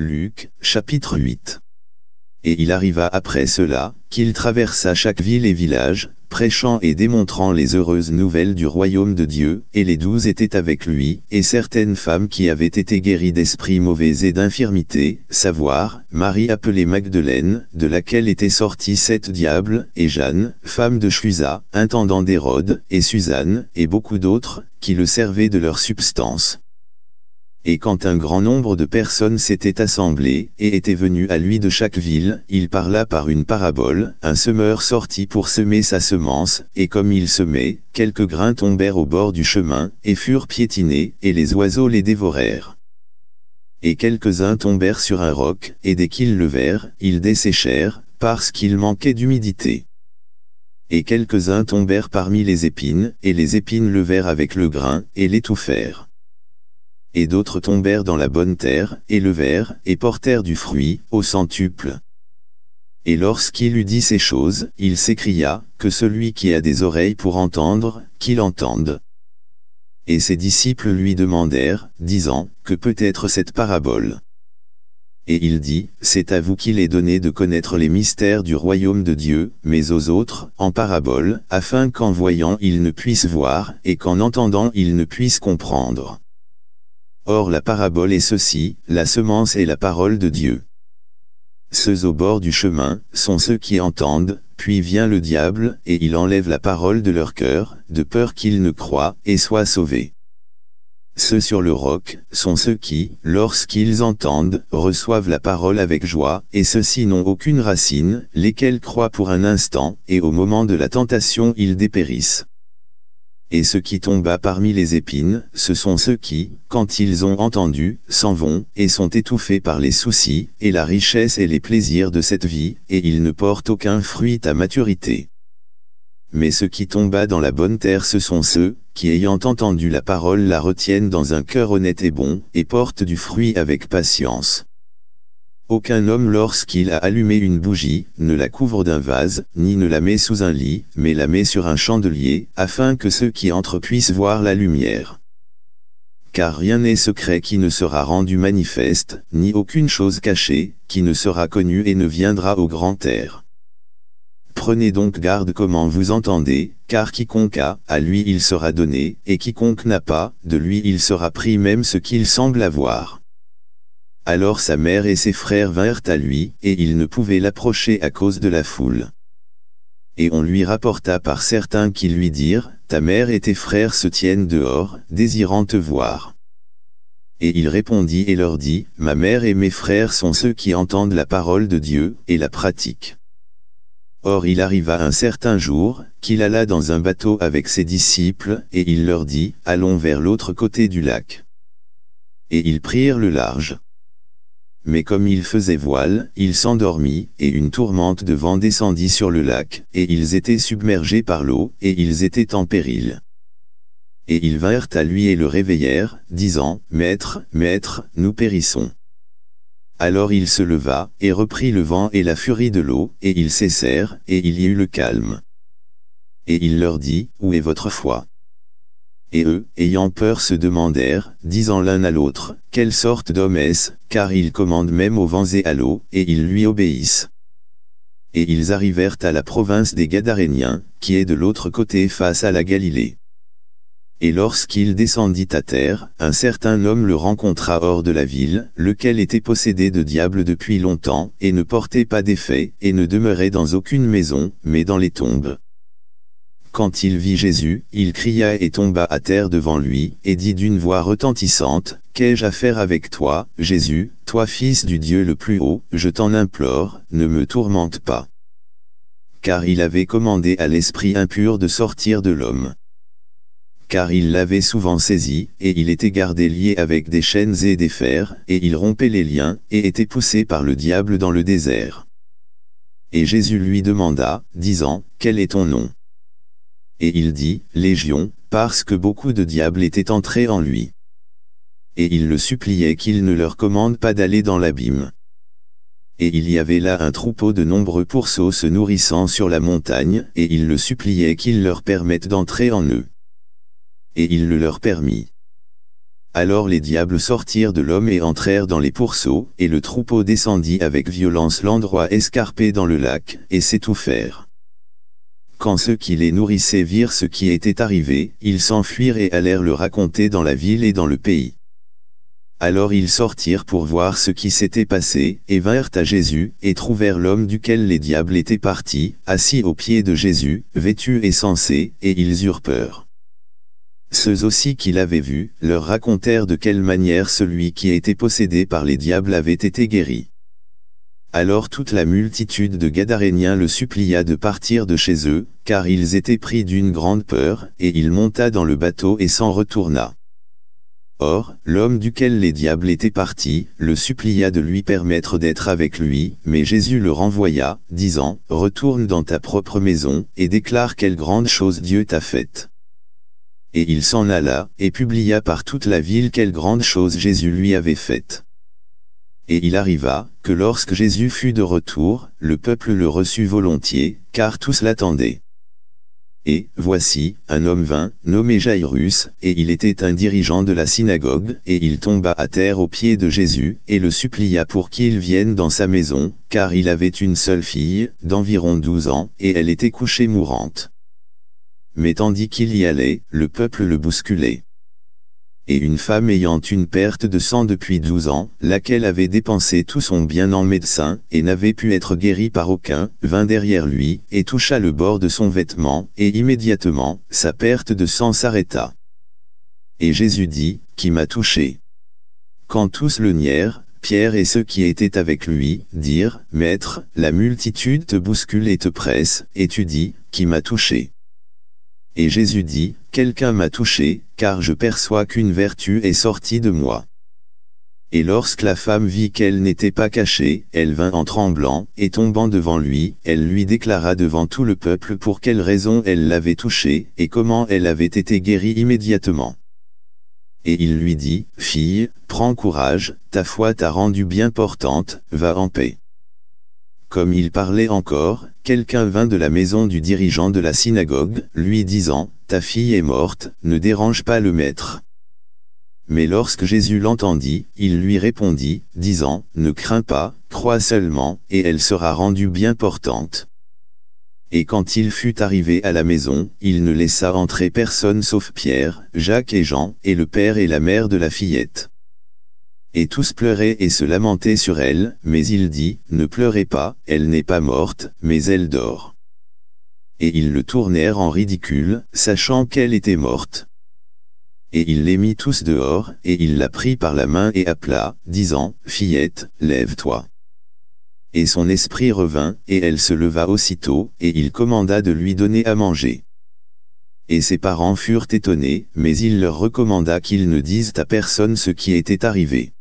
Luc, chapitre 8. Et il arriva après cela, qu'il traversa chaque ville et village, prêchant et démontrant les heureuses nouvelles du royaume de Dieu, et les douze étaient avec lui, et certaines femmes qui avaient été guéries d'esprits mauvais et d'infirmités, savoir, Marie appelée Magdeleine, de laquelle étaient sortis sept diables, et Jeanne, femme de Chusa, intendant d'Hérode, et Suzanne, et beaucoup d'autres, qui le servaient de leur substance et quand un grand nombre de personnes s'étaient assemblées et étaient venues à lui de chaque ville, il parla par une parabole, un semeur sortit pour semer sa semence, et comme il semait, quelques grains tombèrent au bord du chemin, et furent piétinés, et les oiseaux les dévorèrent. Et quelques-uns tombèrent sur un roc, et dès qu'ils levèrent, ils desséchèrent, parce qu'il manquait d'humidité et quelques-uns tombèrent parmi les épines, et les épines levèrent avec le grain, et l'étouffèrent et d'autres tombèrent dans la bonne terre, et et portèrent du fruit, au centuple. Et lorsqu'il eut dit ces choses, il s'écria, que celui qui a des oreilles pour entendre, qu'il entende. Et ses disciples lui demandèrent, disant, que peut être cette parabole Et il dit, c'est à vous qu'il est donné de connaître les mystères du royaume de Dieu, mais aux autres, en parabole, afin qu'en voyant ils ne puissent voir, et qu'en entendant ils ne puissent comprendre. Or la parabole est ceci, la semence est la parole de Dieu. Ceux au bord du chemin, sont ceux qui entendent, puis vient le diable, et il enlève la parole de leur cœur, de peur qu'ils ne croient, et soient sauvés. Ceux sur le roc, sont ceux qui, lorsqu'ils entendent, reçoivent la parole avec joie, et ceux-ci n'ont aucune racine, lesquels croient pour un instant, et au moment de la tentation ils dépérissent et ce qui tomba parmi les épines, ce sont ceux qui, quand ils ont entendu, s'en vont, et sont étouffés par les soucis, et la richesse et les plaisirs de cette vie, et ils ne portent aucun fruit à maturité. Mais ce qui tomba dans la bonne terre ce sont ceux, qui ayant entendu la parole la retiennent dans un cœur honnête et bon, et portent du fruit avec patience. Aucun homme lorsqu'il a allumé une bougie, ne la couvre d'un vase, ni ne la met sous un lit, mais la met sur un chandelier, afin que ceux qui entrent puissent voir la lumière. Car rien n'est secret qui ne sera rendu manifeste, ni aucune chose cachée, qui ne sera connue et ne viendra au grand air. Prenez donc garde comment vous entendez, car quiconque a, à lui il sera donné, et quiconque n'a pas, de lui il sera pris même ce qu'il semble avoir. Alors sa mère et ses frères vinrent à lui, et il ne pouvait l'approcher à cause de la foule. Et on lui rapporta par certains qui lui dirent, Ta mère et tes frères se tiennent dehors, désirant te voir. Et il répondit et leur dit, Ma mère et mes frères sont ceux qui entendent la parole de Dieu, et la pratiquent. Or il arriva un certain jour, qu'il alla dans un bateau avec ses disciples, et il leur dit, Allons vers l'autre côté du lac. Et ils prirent le large. Mais comme il faisait voile, il s'endormit, et une tourmente de vent descendit sur le lac, et ils étaient submergés par l'eau, et ils étaient en péril. Et ils vinrent à lui et le réveillèrent, disant, Maître, Maître, nous périssons. Alors il se leva, et reprit le vent et la furie de l'eau, et ils cessèrent, et il y eut le calme. Et il leur dit, Où est votre foi et eux, ayant peur se demandèrent, disant l'un à l'autre, quelle sorte d'homme est-ce, car il commande même aux vents et à l'eau, et ils lui obéissent. Et ils arrivèrent à la province des Gadaréniens, qui est de l'autre côté face à la Galilée. Et lorsqu'il descendit à terre, un certain homme le rencontra hors de la ville, lequel était possédé de diables depuis longtemps, et ne portait pas d'effet, et ne demeurait dans aucune maison, mais dans les tombes. Quand il vit Jésus, il cria et tomba à terre devant lui, et dit d'une voix retentissante, « Qu'ai-je à faire avec toi, Jésus, toi fils du Dieu le plus haut, je t'en implore, ne me tourmente pas. » Car il avait commandé à l'esprit impur de sortir de l'homme. Car il l'avait souvent saisi, et il était gardé lié avec des chaînes et des fers, et il rompait les liens, et était poussé par le diable dans le désert. Et Jésus lui demanda, disant, « Quel est ton nom ?» Et il dit, Légion, parce que beaucoup de diables étaient entrés en lui. Et il le suppliait qu'il ne leur commande pas d'aller dans l'abîme. Et il y avait là un troupeau de nombreux pourceaux se nourrissant sur la montagne, et il le suppliait qu'il leur permette d'entrer en eux. Et il le leur permit. Alors les diables sortirent de l'homme et entrèrent dans les pourceaux, et le troupeau descendit avec violence l'endroit escarpé dans le lac, et s'étouffèrent. Quand ceux qui les nourrissaient virent ce qui était arrivé, ils s'enfuirent et allèrent le raconter dans la ville et dans le pays. Alors ils sortirent pour voir ce qui s'était passé, et vinrent à Jésus, et trouvèrent l'homme duquel les diables étaient partis, assis aux pieds de Jésus, vêtu et sensé, et ils eurent peur. Ceux aussi qui l'avaient vu, leur racontèrent de quelle manière celui qui était possédé par les diables avait été guéri. Alors toute la multitude de Gadaréniens le supplia de partir de chez eux, car ils étaient pris d'une grande peur, et il monta dans le bateau et s'en retourna. Or, l'homme duquel les diables étaient partis, le supplia de lui permettre d'être avec lui, mais Jésus le renvoya, disant, « Retourne dans ta propre maison, et déclare quelle grande chose Dieu t'a faite. » Et il s'en alla, et publia par toute la ville quelle grande chose Jésus lui avait faite. Et il arriva, que lorsque Jésus fut de retour, le peuple le reçut volontiers, car tous l'attendaient. Et, voici, un homme vint, nommé Jairus, et il était un dirigeant de la synagogue, et il tomba à terre aux pieds de Jésus, et le supplia pour qu'il vienne dans sa maison, car il avait une seule fille, d'environ douze ans, et elle était couchée mourante. Mais tandis qu'il y allait, le peuple le bousculait et une femme ayant une perte de sang depuis 12 ans, laquelle avait dépensé tout son bien en médecin, et n'avait pu être guérie par aucun, vint derrière lui, et toucha le bord de son vêtement, et immédiatement, sa perte de sang s'arrêta. Et Jésus dit, Qui m'a touché Quand tous le nièrent, Pierre et ceux qui étaient avec lui, dirent, Maître, la multitude te bouscule et te presse, et tu dis, Qui m'a touché Et Jésus dit, Quelqu'un m'a touché, car je perçois qu'une vertu est sortie de moi. Et lorsque la femme vit qu'elle n'était pas cachée, elle vint en tremblant, et tombant devant lui, elle lui déclara devant tout le peuple pour quelle raison elle l'avait touché, et comment elle avait été guérie immédiatement. Et il lui dit, Fille, prends courage, ta foi t'a rendue bien portante, va en paix. Comme il parlait encore, quelqu'un vint de la maison du dirigeant de la synagogue, lui disant, « Ta fille est morte, ne dérange pas le maître. » Mais lorsque Jésus l'entendit, il lui répondit, disant, « Ne crains pas, crois seulement, et elle sera rendue bien portante. » Et quand il fut arrivé à la maison, il ne laissa rentrer personne sauf Pierre, Jacques et Jean, et le père et la mère de la fillette et tous pleuraient et se lamentaient sur elle, mais il dit, ne pleurez pas, elle n'est pas morte, mais elle dort. Et ils le tournèrent en ridicule, sachant qu'elle était morte. Et il les mit tous dehors, et il la prit par la main et appela, disant, Fillette, lève-toi. Et son esprit revint, et elle se leva aussitôt, et il commanda de lui donner à manger. Et ses parents furent étonnés, mais il leur recommanda qu'ils ne disent à personne ce qui était arrivé.